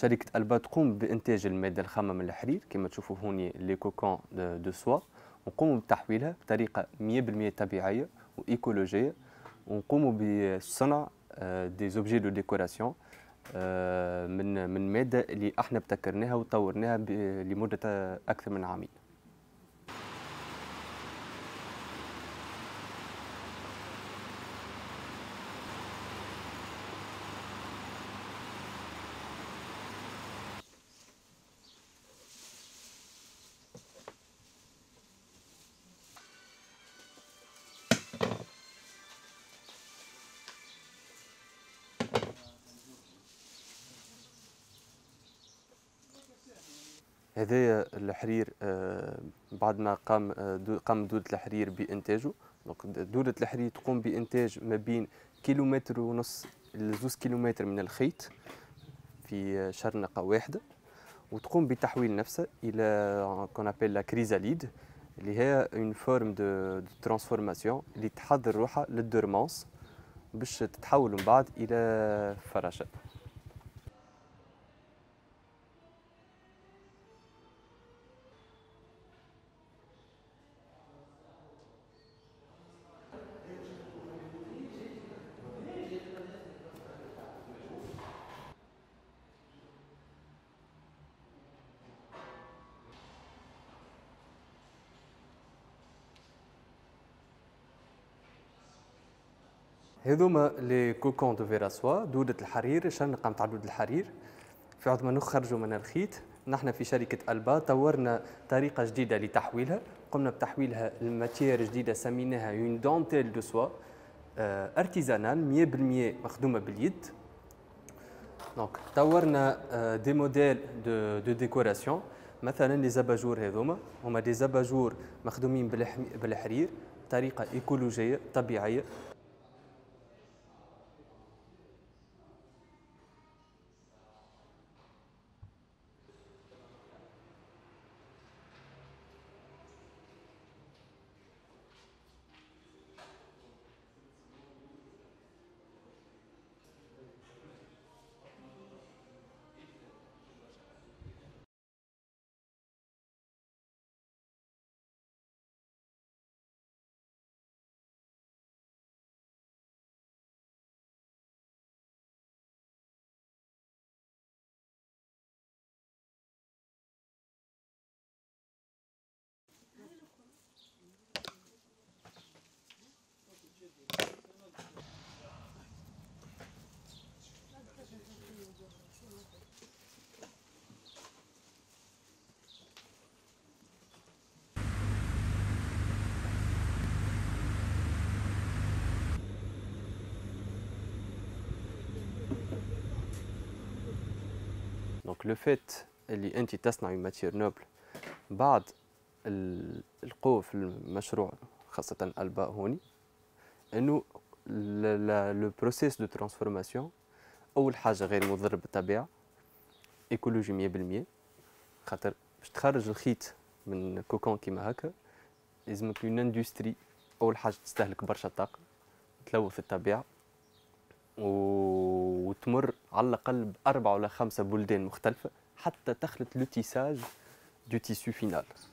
شركه البا تقوم بانتاج الماده الخامة من الحرير كما تشوفوا هوني لي كوكون دو سوا ونقوموا بتحويلها بطريقه 100% طبيعيه وايكولوجيه ونقوموا بصنع دي زوبجي دو ديكوراسيون من من ماده اللي احنا ابتكرناها وطورناها لمده اكثر من عامين هذايا الحرير آه، بعد ما قام آه، قام دوله الحرير بانتاجه دوله الحرير تقوم بانتاج ما بين كيلومتر ونص لزوز كيلومتر من الخيط في شرنقه واحده وتقوم بتحويل نفسها الى كون ابيل لا كريزاليد اللي هي اون فورم دو ترانسفورماسيون اللي تحضر روحها للدورمانس باش تتحول من بعد الى فراشه هذوما لي كوكون دو فيراسوا دودة الحرير شنقة نتاع دودة الحرير في عود ما نخرجوا من الخيط نحن في شركة ألبا طورنا طريقة جديدة لتحويلها قمنا بتحويلها لماتيير جديدة سميناها اون دونتيل دو سوا ارتيزانال 100% مخدومة باليد دونك طورنا دي موديل دو دو ديكوراسيون مثلا لي زباجور هذوما هما دي زباجور مخدومين بالحرير طريقة ايكولوجية طبيعية دونك لو فيت اللي انت تصنعي ماتير نوبل بعد القوة في المشروع خاصة الباء هوني انه لو بروسيس دو ترانسفورماسيون اول حاجة غير مضر بالطبيعة ايكولوجي مية بالمية خاطر باش تخرج الخيط من كوكون كيما هكا لازمك اون اندستري اول حاجة تستهلك برشا طاقة تلوث الطبيعة وتمر على الاقل باربعه ولا خمسه بلدان مختلفه حتى تخلط لو تيساج دو تيسو فينال